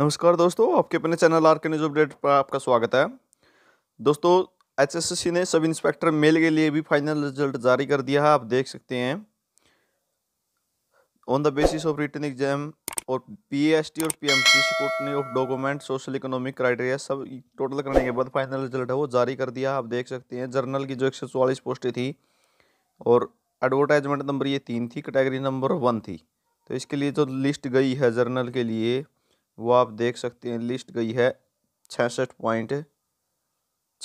नमस्कार दोस्तों आपके अपने channel R K news update पर आपका स्वागत है दोस्तों एचएससी ने सब इंस्पेक्टर मेल के लिए भी फाइनल रिजल्ट जारी कर दिया है आप देख सकते हैं on the basis of written exam और पीएसटी और PMC scrutiny of document social economic criteria सब टोटल करने के बाद फाइनल रिजल्ट है वो जारी कर दिया आप देख सकते हैं जर्नल की जो एक पोस्टें थी और एडवर्टाइजमेंट नंबर ये तीन थी कैटेगरी नंबर वन थी तो इसके लिए जो लिस्ट गई है जर्नल के लिए वो आप देख सकते हैं लिस्ट गई है छसठ पॉइंट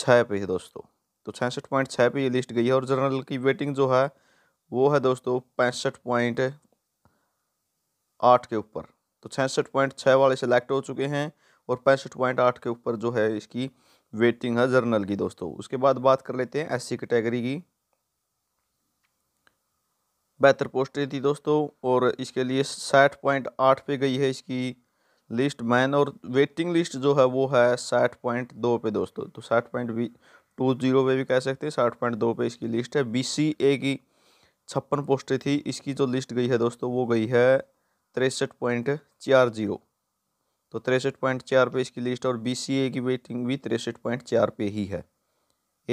छः पे है दोस्तों तो छसठ पॉइंट छः पे ये लिस्ट गई है और जनरल की वेटिंग जो है वो है दोस्तों पैंसठ पॉइंट आठ के ऊपर तो छसठ पॉइंट छः वाले सेलेक्ट हो चुके हैं और पैंसठ पॉइंट आठ के ऊपर जो है इसकी वेटिंग है जर्नल की दोस्तों उसके बाद बात कर लेते हैं एससी कैटेगरी की बेहतर पोस्टें थी दोस्तों और इसके लिए साठ पॉइंट आठ पे गई है इसकी लिस्ट मैन और वेटिंग लिस्ट जो है वो है साठ पॉइंट दो पे दोस्तों तो साठ पॉइंट टू जीरो पे भी कह सकते हैं साठ पॉइंट दो पे इसकी लिस्ट है बी सी ए की छप्पन पोस्टें थी इसकी जो लिस्ट गई है दोस्तों वो गई है तिरसठ पॉइंट चार जीरो तो तिरसठ पॉइंट चार पे इसकी लिस्ट और बी सी ए की वेटिंग भी तिरसठ पॉइंट चार पे ही है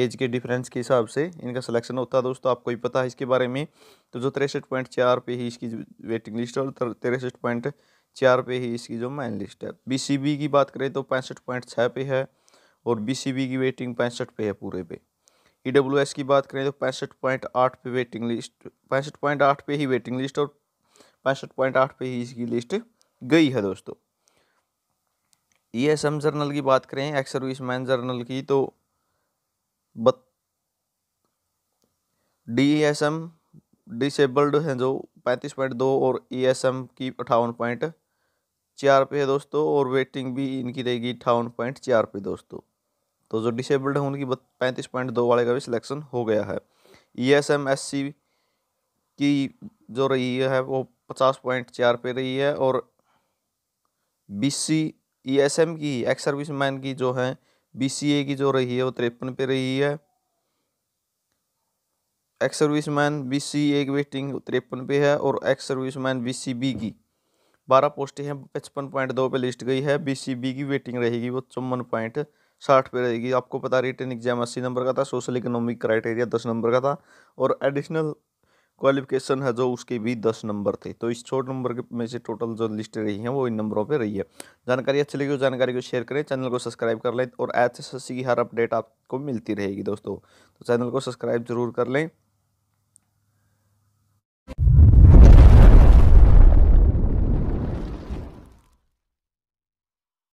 एज के डिफरेंस के हिसाब से इनका सिलेक्शन होता है दोस्तों आपको ही पता है इसके बारे में तो जो तिरसठ पॉइंट चार पे ही इसकी वेटिंग लिस्ट और तिरसठ पॉइंट चार पे ही इसकी जो मैन लिस्ट है बीसीबी की बात करें तो पैंसठ पॉइंट छः पे है और बीसीबी की वेटिंग पैंसठ पे है पूरे पे ई e की बात करें तो पैंसठ पॉइंट आठ पे वेटिंग लिस्ट पैंसठ पॉइंट आठ पे ही वेटिंग लिस्ट और पैंसठ पॉइंट आठ पे ही इसकी लिस्ट गई है दोस्तों ई एस एम जर्नल की बात करें एक्स सर्विस मैन जर्नल की तो बत डी एस एम डिसेबल्ड हैं जो पैंतीस पॉइंट दो और ई एस एम की अठावन पॉइंट चार पे है दोस्तों और वेटिंग भी इनकी रहेगी अठावन पॉइंट चार पे दोस्तों तो जो डिसेबल्ड है उनकी पैंतीस पॉइंट दो वाले का भी सिलेक्शन हो गया है E S M S C की जो रही है वो पचास पॉइंट चार पे रही है और B C E S M की एक्स सर्विस मैन की जो है बी सी ए की जो रही है वो तिरपन पे रही है ex service man B C A की वेटिंग तिरपन पे है और ex service man B C B की बारह पोस्टें हैं पचपन पॉइंट दो पे लिस्ट गई है बीसीबी की वेटिंग रहेगी वो चौवन पॉइंट साठ पे रहेगी आपको पता रिटर्न एग्जाम अस्सी नंबर का था सोशल इकोनॉमिक क्राइटेरिया दस नंबर का था और एडिशनल क्वालिफिकेशन है जो उसके भी दस नंबर थे तो इस छोटे नंबर में से टोटल जो लिस्ट रही है वो इन नंबरों पे रही है जानकारी अच्छी लगी हो जानकारी को शेयर करें चैनल को सब्सक्राइब कर लें और ऐसे की हर अपडेट आपको मिलती रहेगी दोस्तों तो चैनल को सब्सक्राइब जरूर कर लें